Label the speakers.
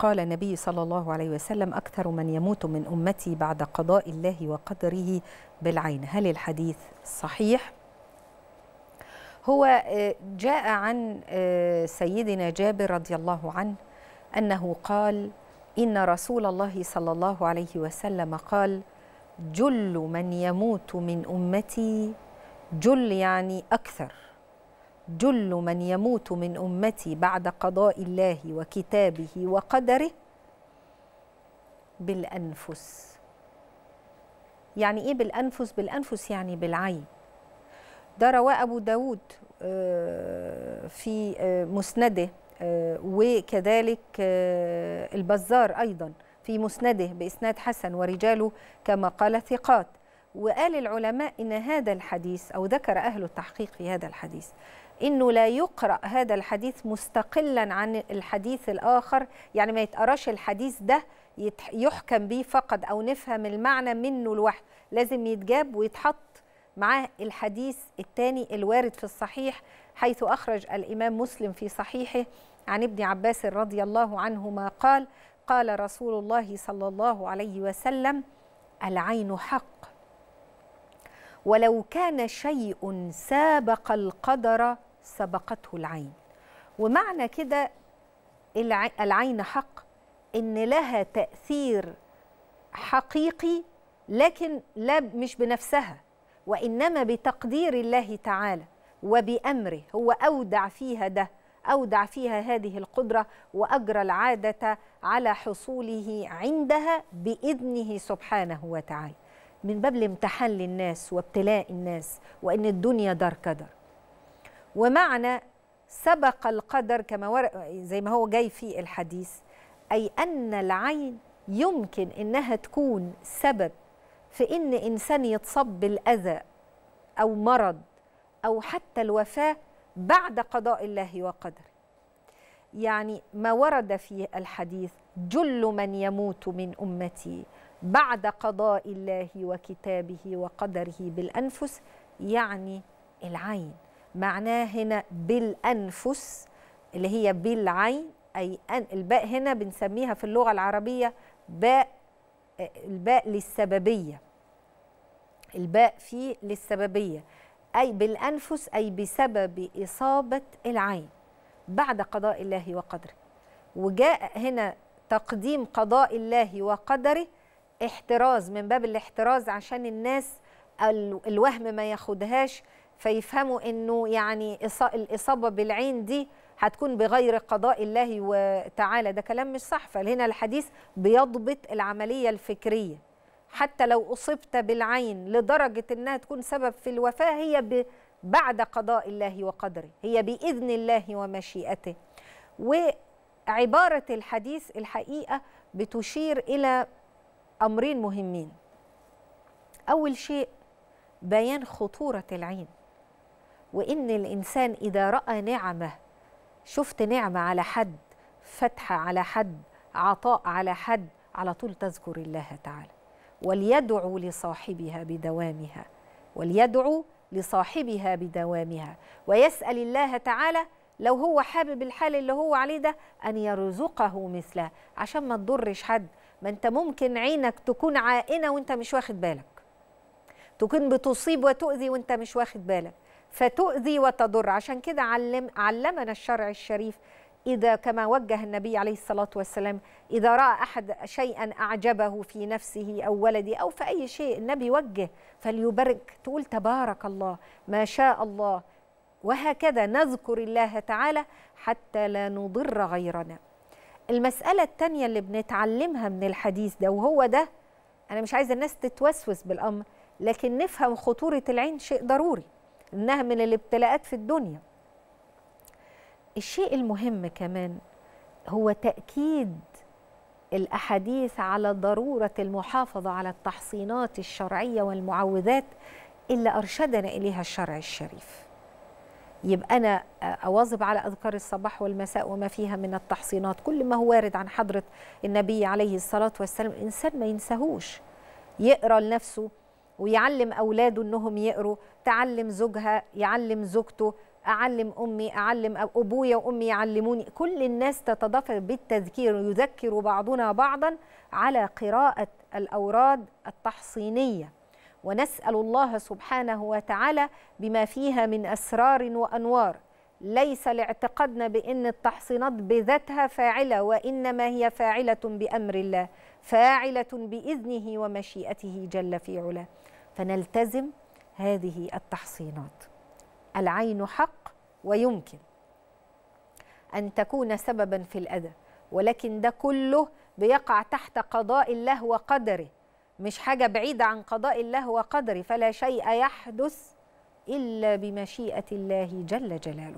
Speaker 1: قال النبي صلى الله عليه وسلم أكثر من يموت من أمتي بعد قضاء الله وقدره بالعين هل الحديث صحيح؟ هو آه، جاء عن آه، سيدنا جابر رضي الله عنه أنه قال إن رسول الله صلى الله عليه وسلم قال جل من يموت من أمتي جل يعني أكثر جل من يموت من امتي بعد قضاء الله وكتابه وقدره بالانفس يعني ايه بالانفس بالانفس يعني بالعين ده رواه ابو داود آه، في آه، مسنده آه، وكذلك البزار ايضا في مسنده باسناد حسن ورجاله كما قال ثقات وقال العلماء إن هذا الحديث أو ذكر أهل التحقيق في هذا الحديث إنه لا يقرأ هذا الحديث مستقلا عن الحديث الآخر يعني ما يتقراش الحديث ده يحكم به فقط أو نفهم المعنى منه لوحده لازم يتجاب ويتحط معاه الحديث الثاني الوارد في الصحيح حيث أخرج الإمام مسلم في صحيحه عن ابن عباس رضي الله عنهما قال قال رسول الله صلى الله عليه وسلم العين حق ولو كان شيء سابق القدر سبقته العين ومعنى كده العين حق ان لها تاثير حقيقي لكن لا مش بنفسها وانما بتقدير الله تعالى وبامره هو اودع فيها ده اودع فيها هذه القدره واجرى العاده على حصوله عندها باذنه سبحانه وتعالى من باب الامتحان للناس وابتلاء الناس وان الدنيا دار قدر ومعنى سبق القدر كما ورق زي ما هو جاي في الحديث اي ان العين يمكن انها تكون سبب في ان انسان يتصب بالاذى او مرض او حتى الوفاه بعد قضاء الله وقدره يعني ما ورد في الحديث جل من يموت من امتي بعد قضاء الله وكتابه وقدره بالانفس يعني العين معناه هنا بالانفس اللي هي بالعين اي أن الباء هنا بنسميها في اللغه العربيه باء الباء للسببيه الباء في للسببيه اي بالانفس اي بسبب اصابه العين بعد قضاء الله وقدره وجاء هنا تقديم قضاء الله وقدره احتراز من باب الاحتراز عشان الناس الوهم ما ياخدهاش فيفهموا انه يعني الاصابه بالعين دي هتكون بغير قضاء الله وتعالى ده كلام مش صح فهنا الحديث بيضبط العمليه الفكريه حتى لو اصبت بالعين لدرجه انها تكون سبب في الوفاه هي بعد قضاء الله وقدره هي باذن الله ومشيئته عبارة الحديث الحقيقة بتشير إلى أمرين مهمين أول شيء بيان خطورة العين وإن الإنسان إذا رأى نعمة شفت نعمة على حد فتحة على حد عطاء على حد على طول تذكر الله تعالى وليدعو لصاحبها بدوامها وليدعو لصاحبها بدوامها ويسأل الله تعالى لو هو حابب الحال اللي هو عليه ده أن يرزقه مثله عشان ما تضرش حد ما أنت ممكن عينك تكون عائنة وأنت مش واخد بالك تكون بتصيب وتؤذي وأنت مش واخد بالك فتؤذي وتضر عشان كده علم علمنا الشرع الشريف إذا كما وجه النبي عليه الصلاة والسلام إذا رأى أحد شيئا أعجبه في نفسه أو ولده أو في أي شيء النبي وجه فليبرك تقول تبارك الله ما شاء الله وهكذا نذكر الله تعالى حتى لا نضر غيرنا المسألة التانية اللي بنتعلمها من الحديث ده وهو ده أنا مش عايزة الناس تتوسوس بالأمر لكن نفهم خطورة العين شيء ضروري إنها من الابتلاءات في الدنيا الشيء المهم كمان هو تأكيد الأحاديث على ضرورة المحافظة على التحصينات الشرعية والمعوذات اللي أرشدنا إليها الشرع الشريف يبقى أنا أواظب على أذكار الصباح والمساء وما فيها من التحصينات كل ما هو وارد عن حضرة النبي عليه الصلاة والسلام الإنسان ما ينساهوش يقرأ لنفسه ويعلم أولاده أنهم يقروا تعلم زوجها يعلم زوجته أعلم أمي أعلم أبويا وأمي يعلموني كل الناس تتضافر بالتذكير يذكر بعضنا بعضا على قراءة الأوراد التحصينية ونسال الله سبحانه وتعالى بما فيها من اسرار وانوار ليس لاعتقادنا بان التحصينات بذاتها فاعله وانما هي فاعله بامر الله فاعله باذنه ومشيئته جل في علاه فنلتزم هذه التحصينات العين حق ويمكن ان تكون سببا في الاذى ولكن ده كله بيقع تحت قضاء الله وقدره مش حاجة بعيدة عن قضاء الله وقدره فلا شيء يحدث إلا بمشيئة الله جل جلاله